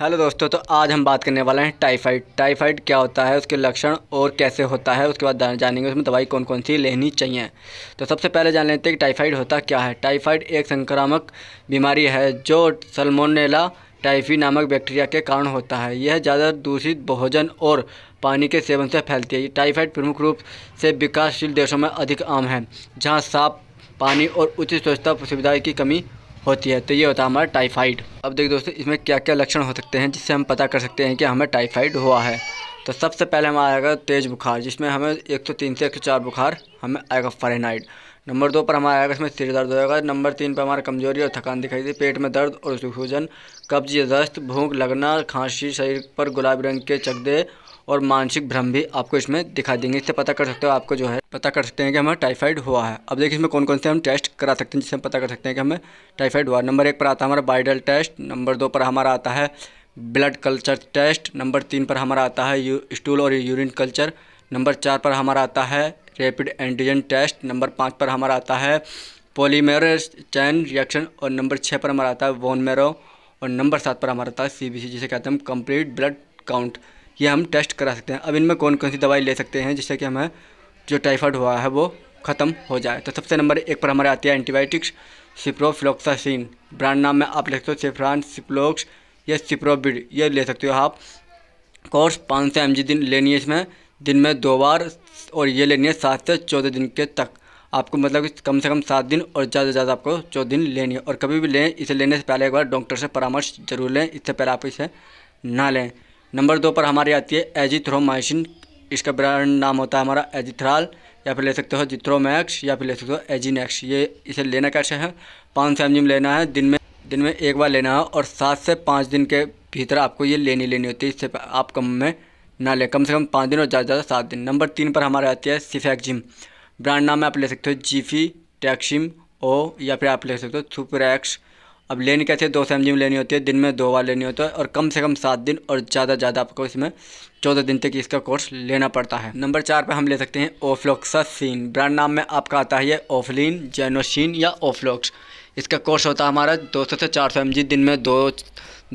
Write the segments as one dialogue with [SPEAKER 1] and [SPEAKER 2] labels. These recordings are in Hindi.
[SPEAKER 1] हेलो दोस्तों तो आज हम बात करने वाले हैं टाइफाइड टाइफाइड क्या होता है उसके लक्षण और कैसे होता है उसके बाद जानेंगे उसमें दवाई कौन कौन सी लेनी चाहिए तो सबसे पहले जान लेते हैं कि टाइफाइड होता क्या है टाइफाइड एक संक्रामक बीमारी है जो सलमोनेला टाइफी नामक बैक्टीरिया के कारण होता है यह ज़्यादा दूषित भोजन और पानी के सेवन से फैलती है टाइफाइड प्रमुख रूप से विकासशील देशों में अधिक आम है जहाँ साफ पानी और उचित स्वच्छता सुविधाएँ की कमी होती है तो ये होता है हमारा टाइफाइड अब देखिए दोस्तों इसमें क्या क्या लक्षण हो सकते हैं जिससे हम पता कर सकते हैं कि हमें टाइफाइड हुआ है तो सबसे पहले हमारा आएगा तेज़ बुखार जिसमें हमें एक सौ तीन से एक सौ चार बुखार हमें आएगा फरेनाइड नंबर दो पर हमारा आएगा इसमें सिर दर्द होगा नंबर तीन पर हमारा कमजोरी और थकान दिखाई दी पेट में दर्द और सुखूजन कब्ज दस्त भूख लगना खांसी शरीर पर गुलाबी रंग के चकदे और मानसिक भ्रम भी आपको इसमें दिखाई देंगे इससे पता कर सकते हो आपको जो है पता कर सकते हैं कि हमें टाइफाइड हुआ है अब देखिए इसमें कौन कौन से हम टेस्ट करा सकते हैं जिससे हम पता कर सकते हैं कि हमें टाइफाइड हुआ नंबर एक पर आता है हमारा बाइडल टेस्ट नंबर दो पर हमारा आता है ब्लड कल्चर टेस्ट नंबर तीन पर हमारा आता है स्टूल और यूरिन कल्चर नंबर चार पर हमारा आता है रैपिड एंटीजन टेस्ट नंबर पाँच पर हमारा आता है पोलीमेर चैन रिएक्शन और नंबर छः पर हमारा आता है वोनमेरो और नंबर सात पर हमारा आता है सी जिसे कहते हैं हम कंप्लीट ब्लड काउंट ये हम टेस्ट करा सकते हैं अब इनमें कौन कौन सी दवाई ले सकते हैं जिससे कि हमें जो टाइफाइड हुआ है वो ख़त्म हो जाए तो सबसे नंबर एक पर हमारे आती है एंटीबायोटिक्स सिप्रोफ्लोक्सासिन ब्रांड नाम में आप ले सकते हो सिफ्रान सिप्लोक्स या सिप्रोबिड ये ले सकते हो आप कोर्स पाँच सौ एम दिन लेनी है इसमें दिन में दो बार और ये लेनी है सात से चौदह दिन के तक आपको मतलब कम से कम सात दिन और ज़्यादा से ज़्यादा आपको चौदह दिन लेनी है और कभी भी लें इसे लेने से पहले एक बार डॉक्टर से परामर्श जरूर लें इससे पहले आप इसे ना लें नंबर दो पर हमारी आती है एजिथ्रोमाइसिन इसका ब्रांड नाम होता है हमारा एजिथ्राल या फिर ले सकते हो जिथ्रोमैक्स या फिर ले सकते हो एजिनेक्स ये इसे लेना कैसे है पाँच सौ एम लेना है दिन में दिन में एक बार लेना है और सात से पाँच दिन के भीतर आपको ये लेनी लेनी होती है इससे आप कम में ना लें कम से कम पाँच दिन और ज़्यादा से ज़्यादा सात दिन नंबर तीन पर हमारे आती है सिफेक्जिम ब्रांड नाम आप ले सकते हो जीफी टैक्सिम ओ या फिर आप ले सकते हो सुपरैक्स अब लेनी कैसे दो सौ एम लेनी होती है दिन में दो बार लेनी होती है और कम से कम सात दिन और ज़्यादा ज़्यादा आपको इसमें चौदह दिन तक इसका कोर्स लेना पड़ता है नंबर चार पे हम ले सकते हैं ओफ्लोक्सिन ब्रांड नाम में आपका आता है ओफलिन जेनोशीन या ओफ्लोक्स इसका कोर्स होता है हमारा दो से चार सौ दिन में दो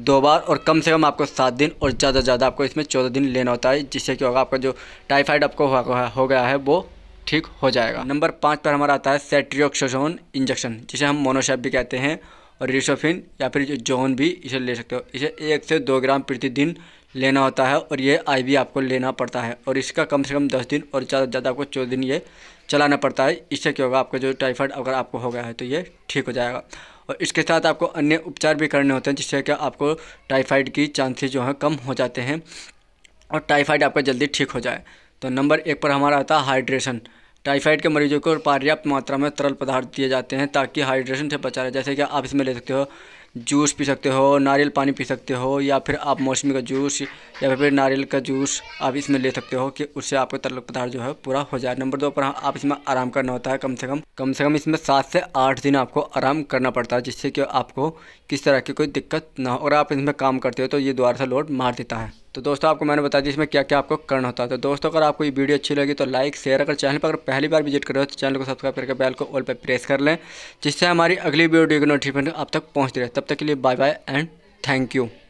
[SPEAKER 1] दो बार और कम से कम आपको सात दिन और ज़्यादा से ज़्यादा आपको इसमें चौदह दिन लेना होता है जिससे कि होगा आपका जो टाइफाइड आपको हो गया है वो ठीक हो जाएगा नंबर पाँच पर हमारा आता है सेट्रियोक्सोजोन इंजेक्शन जिसे हम मोनोशेप भी कहते हैं और रिसोफिन या फिर जोन भी इसे ले सकते हो इसे एक से दो ग्राम प्रतिदिन लेना होता है और ये आईवी आपको लेना पड़ता है और इसका कम से कम दस दिन और ज़्यादा से ज़्यादा आपको चौदह दिन ये चलाना पड़ता है इससे क्या होगा आपका जो टाइफाइड अगर आपको हो गया है तो ये ठीक हो जाएगा और इसके साथ आपको अन्य उपचार भी करने होते हैं जिससे कि आपको टाइफाइड की चांसेस जो हैं कम हो जाते हैं और टाइफाइड आपका जल्दी ठीक हो जाए तो नंबर एक पर हमारा आता है हाइड्रेशन टाइफाइड के मरीजों को पर्याप्त मात्रा में तरल पदार्थ दिए जाते हैं ताकि हाइड्रेशन से बचा रहे जैसे कि आप इसमें ले सकते हो जूस पी सकते हो नारियल पानी पी सकते हो या फिर आप मौसमी का जूस या फिर नारियल का जूस आप इसमें ले सकते हो कि उससे आपका तरल पदार्थ जो है पूरा हो जाए नंबर दो पर आप इसमें आराम करना होता है कम से कम कम से कम इसमें सात से आठ दिन आपको आराम करना पड़ता है जिससे कि आपको किस तरह की कोई दिक्कत ना हो और आप इसमें काम करते हो तो ये दोबारा से लोड मार देता है तो दोस्तों आपको मैंने बता दिया इसमें क्या क्या आपको करना होता है तो दोस्तों अगर आपको ये वीडियो अच्छी लगी तो लाइक शेयर अगर चैनल पर अगर पहली बार विजिट कर रहे हो तो चैनल को सब्सक्राइब करके बेल को ऑल पर प्रेस कर लें जिससे हमारी अगली वीडियो की नोटिफिकेशन आप तक पहुँचती रहे तब तक के लिए bye bye and thank you